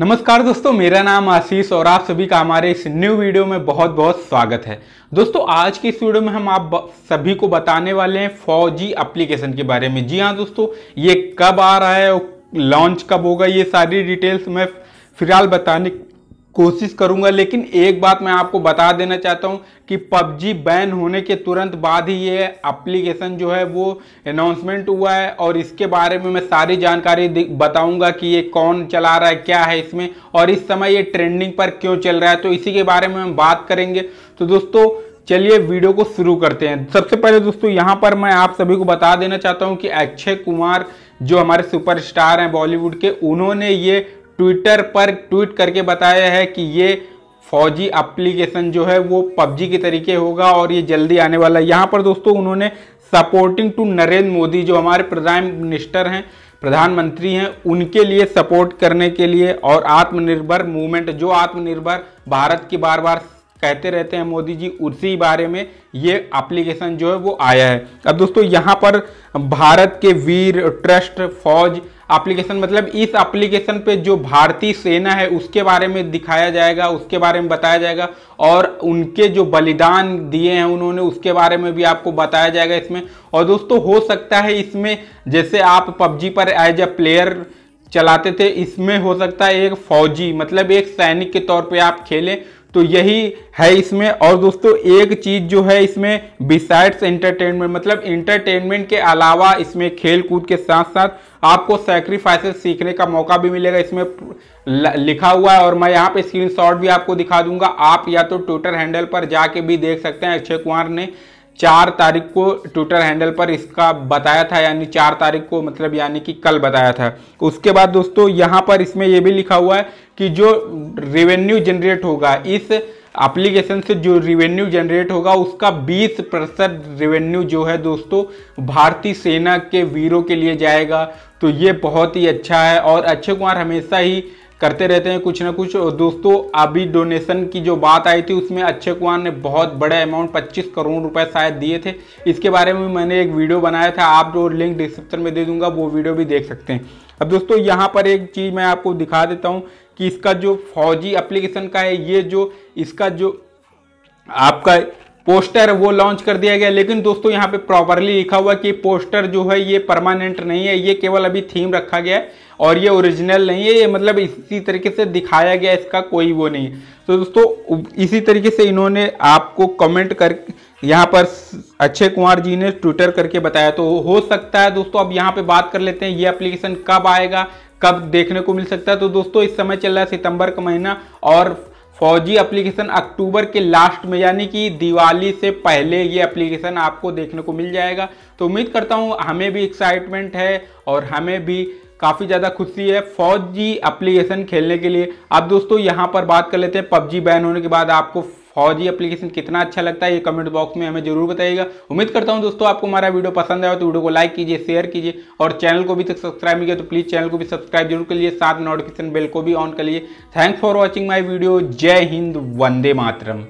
नमस्कार दोस्तों मेरा नाम आशीष और आप सभी का हमारे इस न्यू वीडियो में बहुत बहुत स्वागत है दोस्तों आज के इस वीडियो में हम आप सभी को बताने वाले हैं फौजी एप्लीकेशन के बारे में जी हाँ दोस्तों ये कब आ रहा है लॉन्च कब होगा ये सारी डिटेल्स मैं फिलहाल बताने कोशिश करूंगा लेकिन एक बात मैं आपको बता देना चाहता हूं कि पबजी बैन होने के तुरंत बाद ही ये एप्लीकेशन जो है वो अनाउंसमेंट हुआ है और इसके बारे में मैं सारी जानकारी बताऊंगा कि ये कौन चला रहा है क्या है इसमें और इस समय ये ट्रेंडिंग पर क्यों चल रहा है तो इसी के बारे में हम बात करेंगे तो दोस्तों चलिए वीडियो को शुरू करते हैं सबसे पहले दोस्तों यहाँ पर मैं आप सभी को बता देना चाहता हूँ कि अक्षय कुमार जो हमारे सुपरस्टार हैं बॉलीवुड के उन्होंने ये ट्विटर पर ट्वीट करके बताया है कि ये फौजी एप्लीकेशन जो है वो पबजी के तरीके होगा और ये जल्दी आने वाला है यहाँ पर दोस्तों उन्होंने सपोर्टिंग टू नरेंद्र मोदी जो हमारे प्रधान मिनिस्टर हैं प्रधानमंत्री हैं उनके लिए सपोर्ट करने के लिए और आत्मनिर्भर मूवमेंट जो आत्मनिर्भर भारत की बार बार कहते रहते हैं मोदी जी उसी बारे में ये एप्लीकेशन जो है वो आया है अब दोस्तों यहाँ पर भारत के वीर ट्रस्ट फौज एप्लीकेशन मतलब इस एप्लीकेशन पे जो भारतीय सेना है उसके बारे में दिखाया जाएगा उसके बारे में बताया जाएगा और उनके जो बलिदान दिए हैं उन्होंने उसके बारे में भी आपको बताया जाएगा इसमें और दोस्तों हो सकता है इसमें जैसे आप पबजी पर एज अ प्लेयर चलाते थे इसमें हो सकता है एक फौजी मतलब एक सैनिक के तौर पे आप खेलें तो यही है इसमें और दोस्तों एक चीज़ जो है इसमें बिसाइड्स एंटरटेनमेंट मतलब इंटरटेनमेंट के अलावा इसमें खेल कूद के साथ साथ आपको सेक्रीफाइसेस सीखने का मौका भी मिलेगा इसमें लिखा हुआ है और मैं यहाँ पे स्क्रीनशॉट भी आपको दिखा दूंगा आप या तो ट्विटर हैंडल पर जाके भी देख सकते हैं अक्षय कुमार ने चार तारीख को ट्विटर हैंडल पर इसका बताया था यानी चार तारीख को मतलब यानी कि कल बताया था उसके बाद दोस्तों यहाँ पर इसमें यह भी लिखा हुआ है कि जो रेवेन्यू जनरेट होगा इस एप्लीकेशन से जो रेवेन्यू जनरेट होगा उसका 20 प्रतिशत रेवेन्यू जो है दोस्तों भारतीय सेना के वीरों के लिए जाएगा तो ये बहुत ही अच्छा है और अक्षय कुमार हमेशा ही करते रहते हैं कुछ ना कुछ और दोस्तों अभी डोनेशन की जो बात आई थी उसमें अक्षय कुमार ने बहुत बड़े अमाउंट 25 करोड़ रुपए शायद दिए थे इसके बारे में मैंने एक वीडियो बनाया था आप जो लिंक डिस्क्रिप्शन में दे दूंगा वो वीडियो भी देख सकते हैं अब दोस्तों यहाँ पर एक चीज़ मैं आपको दिखा देता हूँ कि इसका जो फौजी अप्लीकेशन का है ये जो इसका जो आपका पोस्टर वो लॉन्च कर दिया गया लेकिन दोस्तों यहाँ पे प्रॉपरली लिखा हुआ कि पोस्टर जो है ये परमानेंट नहीं है ये केवल अभी थीम रखा गया है और ये ओरिजिनल नहीं है ये मतलब इसी तरीके से दिखाया गया इसका कोई वो नहीं तो दोस्तों इसी तरीके से इन्होंने आपको कमेंट कर यहाँ पर अक्षय कुमार जी ने ट्विटर करके बताया तो हो सकता है दोस्तों अब यहाँ पे बात कर लेते हैं ये एप्लीकेशन कब आएगा कब देखने को मिल सकता है तो दोस्तों इस समय चल रहा है सितंबर का महीना और फौजी एप्लीकेशन अक्टूबर के लास्ट में यानी कि दिवाली से पहले ये एप्लीकेशन आपको देखने को मिल जाएगा तो उम्मीद करता हूँ हमें भी एक्साइटमेंट है और हमें भी काफ़ी ज़्यादा खुशी है फौजी एप्लीकेशन खेलने के लिए अब दोस्तों यहाँ पर बात कर लेते हैं पबजी बैन होने के बाद आपको फौजी एप्लीकेशन कितना अच्छा लगता है ये कमेंट बॉक्स में हमें जरूर बताइएगा उम्मीद करता हूँ दोस्तों आपको हमारा वीडियो पसंद आया तो वीडियो को लाइक कीजिए शेयर कीजिए और चैनल को भी सब्सक्राइब नहीं किया तो प्लीज़ चैनल को भी सब्सक्राइब जरूर करिए साथ नोटिफिकेशन बेल को भी ऑन करिए thanks for watching my video जय हिंद वंदे मातरम